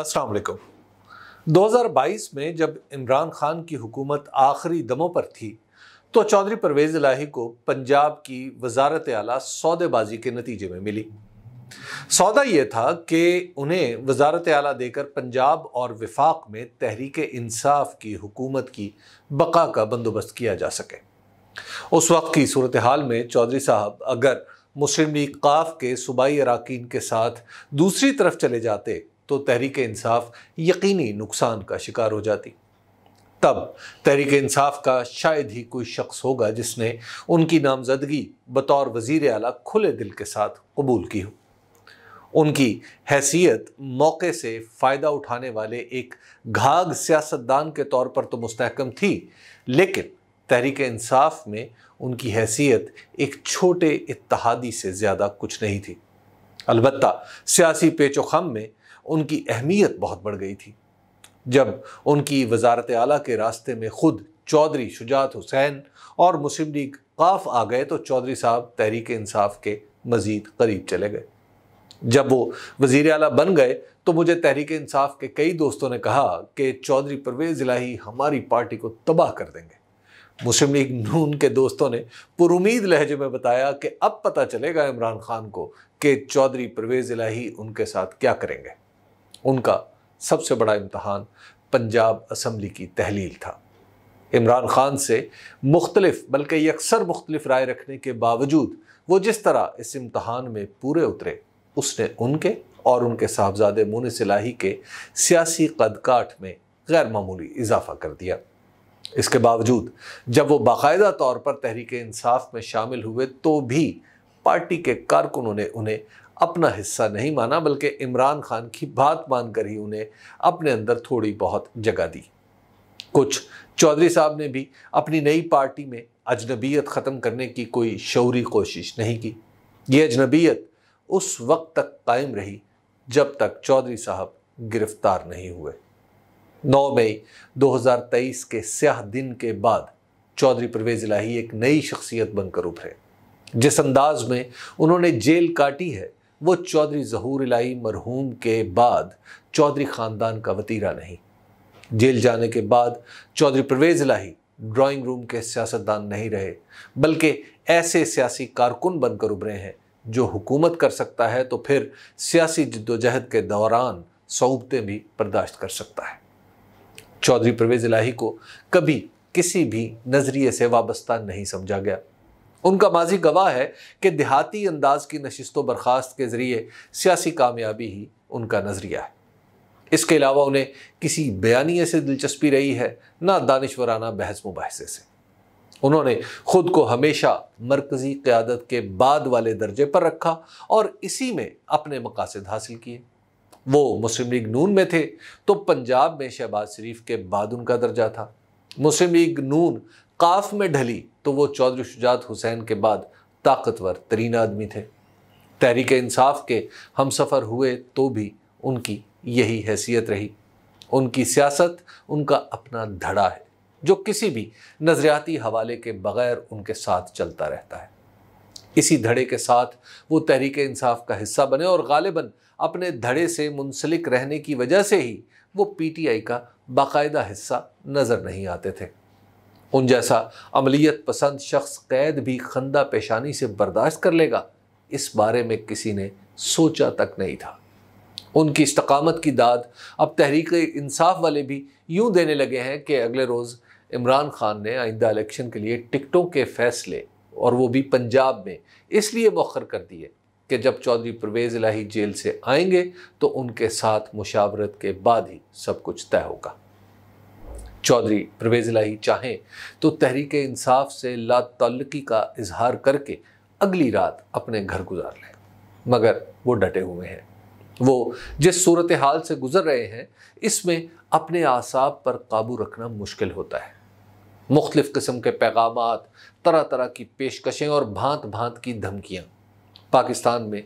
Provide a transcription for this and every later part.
अस्सलाम वालेकुम 2022 में जब इमरान खान की हुकूमत आखिरी दमों पर थी तो चौधरी परवेज़ इलाही को पंजाब की वजारत आला सौदेबाजी के नतीजे में मिली सौदा ये था कि उन्हें वजारत आला देकर पंजाब और विफाक में तहरीक इंसाफ की हुकूमत की बका का बंदोबस्त किया जा सके उस वक्त की सूरत हाल में चौधरी साहब अगर मुस्लिम लीग काफ के सूबाई अरकान के साथ दूसरी तरफ चले जाते तो तहरीक इंसाफ यकीनी नुकसान का शिकार हो जाती तब तहरीक इंसाफ का शायद ही कोई शख्स होगा जिसने उनकी नामजदगी बतौर वजीर अला खुले दिल के साथ कबूल की हो उनकी हैसियत मौके से फ़ायदा उठाने वाले एक घाघ सियासतदान के तौर पर तो मुस्तकम थी लेकिन तहरीक इंसाफ में उनकी हैसियत एक छोटे इतिहादी से ज़्यादा कुछ नहीं थी अलबत् सियासी पेचोखम में उनकी अहमियत बहुत बढ़ गई थी जब उनकी वजारत आला के रास्ते में ख़ुद चौधरी शुजात हुसैन और मुस्लिम लीग काफ आ गए तो चौधरी साहब तहरीक इंसाफ के मज़ीद करीब चले गए जब वो वजीर अला बन गए तो मुझे तहरीक इंसाफ के कई दोस्तों ने कहा कि चौधरी परवेज़ इलाही हमारी पार्टी को तबाह कर देंगे मुस्लिम लीग नून के दोस्तों ने पुरुद लहजे में बताया कि अब पता चलेगा इमरान खान को कि चौधरी परवेज़ इलाही उनके साथ क्या करेंगे उनका सबसे बड़ा इम्तहान पंजाब असम्बली की तहलील था इमरान ख़ान से मुख्तलिफ बल्कि अक्सर मुख्तलिफ राय रखने के बावजूद वो जिस तरह इस इम्तहान में पूरे उतरे उसने उनके और उनके साहबजादे मोन सिलाही के सियासी कदकाठ में गैर मामूली इजाफा कर दिया इसके बावजूद जब वो बाकायदा तौर पर तहरीक इंसाफ में शामिल हुए तो भी पार्टी के कारकुनों ने उन्हें अपना हिस्सा नहीं माना बल्कि इमरान खान की बात मानकर ही उन्हें अपने अंदर थोड़ी बहुत जगह दी कुछ चौधरी साहब ने भी अपनी नई पार्टी में अजनबीयत ख़त्म करने की कोई शौरी कोशिश नहीं की ये अजनबीयत उस वक्त तक कायम रही जब तक चौधरी साहब गिरफ्तार नहीं हुए 9 मई 2023 के स्याह दिन के बाद चौधरी परवेज इलाही एक नई शख्सियत बनकर उभरे जिस अंदाज में उन्होंने जेल काटी है वो चौधरी जहूर इलाई मरहूम के बाद चौधरी ख़ानदान का वतीरा नहीं जेल जाने के बाद चौधरी परवेज़ इलाही ड्राइंग रूम के सियासतदान नहीं रहे बल्कि ऐसे सियासी कारकुन बनकर उभरे हैं जो हुकूमत कर सकता है तो फिर सियासी जद्दोजहद के दौरान सऊबतें भी बर्दाश्त कर सकता है चौधरी परवेज़ इलाही को कभी किसी भी नज़रिए से वाबस्ता नहीं समझा गया उनका माजी गवाह है कि देहाती अंदाज की नशस्त बर्खास्त के ज़रिए सियासी कामयाबी ही उनका नज़रिया है इसके अलावा उन्हें किसी बयानी से दिलचस्पी रही है ना दानश्वराना बहस मुबासे से उन्होंने ख़ुद को हमेशा मरकज़ी क़्यादत के बाद वाले दर्जे पर रखा और इसी में अपने मकासद हासिल किए वो मुस्लिम लीग नून में थे तो पंजाब में शहबाज शरीफ के बाद उनका दर्जा था मुस्लिम लीग नून काफ में ढली तो वो चौधरी शुजात हुसैन के बाद ताकतवर तरीन आदमी थे तहरीक इंसाफ के हम सफ़र हुए तो भी उनकी यही हैसियत रही उनकी सियासत उनका अपना धड़ा है जो किसी भी नज़रियाती हवाले के बग़ैर उनके साथ चलता रहता है इसी धड़े के साथ वो तहरीक इंसाफ का हिस्सा बने और गालिबा अपने धड़े से मुंसलिक रहने की वजह से ही वो पीटीआई का बाकायदा हिस्सा नज़र नहीं आते थे उन जैसा अमलीत पसंद शख्स कैद भी खंदा पेशानी से बर्दाश्त कर लेगा इस बारे में किसी ने सोचा तक नहीं था उनकी इस्तकामत की दाद अब तहरीक इंसाफ वाले भी यूं देने लगे हैं कि अगले रोज़ इमरान खान ने आइंदा इलेक्शन के लिए टिकटों के फैसले और वो भी पंजाब में इसलिए मौखर कर दिए कि जब चौधरी परवेज़ इलाही जेल से आएंगे तो उनके साथ मुशावरत के बाद ही सब कुछ तय होगा चौधरी परवेज लाही चाहें तो तहरीक इंसाफ से तल्लकी का इजहार करके अगली रात अपने घर गुजार लें मगर वो डटे हुए हैं वो जिस सूरत हाल से गुजर रहे हैं इसमें अपने आसाब पर काबू रखना मुश्किल होता है मुख्तलिफ़ किस्म के पैगाम तरह तरह की पेशकशें और भांत भांत की धमकियाँ पाकिस्तान में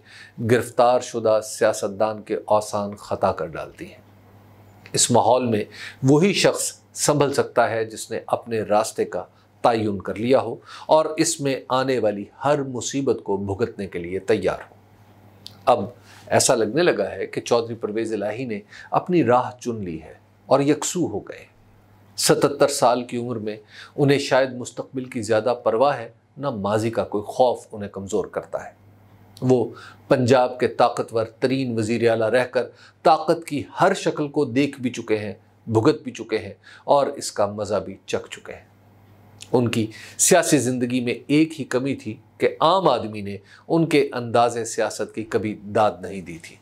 गिरफ्तार शुदा सियासतदान के औसान ख़ता कर डालती हैं इस माहौल में वही शख्स संभल सकता है जिसने अपने रास्ते का तयन कर लिया हो और इसमें आने वाली हर मुसीबत को भुगतने के लिए तैयार हो अब ऐसा लगने लगा है कि चौधरी परवेज इलाही ने अपनी राह चुन ली है और यकसू हो गए सतहत्तर साल की उम्र में उन्हें शायद मुस्तबिल की ज़्यादा परवाह है ना माजी का कोई खौफ उन्हें कमज़ोर करता है वो पंजाब के ताकतवर तरीन वजीर अला रहकर ताकत की हर शक्ल को देख भी चुके हैं भुगत भी चुके हैं और इसका मज़ा भी चख चुके हैं उनकी सियासी ज़िंदगी में एक ही कमी थी कि आम आदमी ने उनके अंदाज सियासत की कभी दाद नहीं दी थी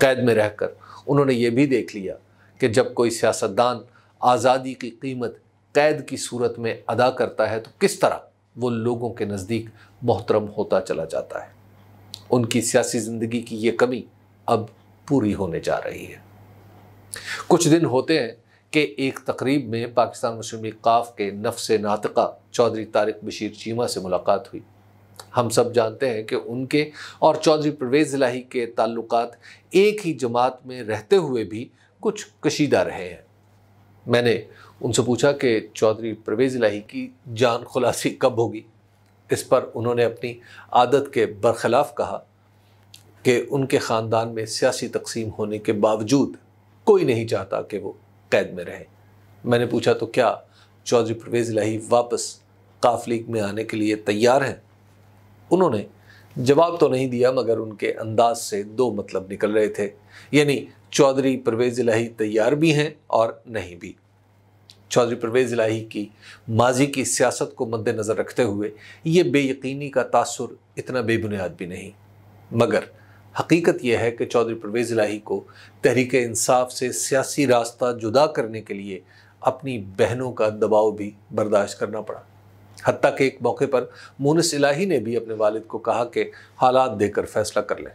कैद में रहकर उन्होंने ये भी देख लिया कि जब कोई सियासतदान आज़ादी की कीमत कैद की सूरत में अदा करता है तो किस तरह वो लोगों के नज़दीक मोहतरम होता चला जाता है उनकी सियासी ज़िंदगी की ये कमी अब पूरी होने जा रही है कुछ दिन होते हैं कि एक तकरीब में पाकिस्तान मुस्लिम लीग काफ के नफ्स नातका चौधरी तारिक बशीर चीमा से मुलाकात हुई हम सब जानते हैं कि उनके और चौधरी परवेज़ लाही के ताल्लुक एक ही जमात में रहते हुए भी कुछ कशीदा रहे हैं मैंने उनसे पूछा कि चौधरी परवेज़ लाही की जान खुलासी कब होगी इस पर उन्होंने अपनी आदत के बरखिलाफ कहा कि उनके ख़ानदान में सियासी तकसीम होने के बावजूद कोई नहीं चाहता कि वो कैद में रहे मैंने पूछा तो क्या चौधरी परवेज़ लाही वापस काफ लीग में आने के लिए तैयार हैं उन्होंने जवाब तो नहीं दिया मगर उनके अंदाज से दो मतलब निकल रहे थे यानी चौधरी परवेज़ लाही तैयार भी हैं और नहीं भी चौधरी परवेज़ लाही की माजी की सियासत को मद्देनज़र रखते हुए ये बेयकीनी का तासुर इतना बेबुनियाद भी नहीं मगर हकीकत यह है कि चौधरी परवेज़ इलाही को तहरीक इंसाफ से सियासी रास्ता जुदा करने के लिए अपनी बहनों का दबाव भी बर्दाश्त करना पड़ा हती के एक मौके पर मोनस इलाही ने भी अपने वालिद को कहा कि हालात देकर फैसला कर लें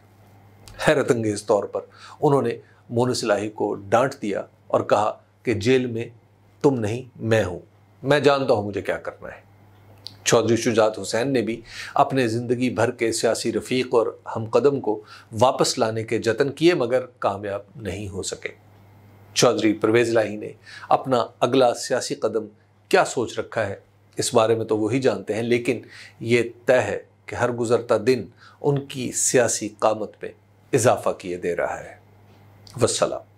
हैरत अंगेज़ तौर पर उन्होंने मोनस इलाही को डांट दिया और कहा कि जेल में तुम नहीं मैं हूँ मैं जानता हूँ मुझे क्या करना है चौधरी शुजात हुसैन ने भी अपने ज़िंदगी भर के सियासी रफ़ीक और हम कदम को वापस लाने के जतन किए मगर कामयाब नहीं हो सके चौधरी परवेज़ लाही ने अपना अगला सियासी कदम क्या सोच रखा है इस बारे में तो वही जानते हैं लेकिन ये तय है कि हर गुज़रता दिन उनकी सियासी कामत में इजाफा किए दे रहा है वसलाम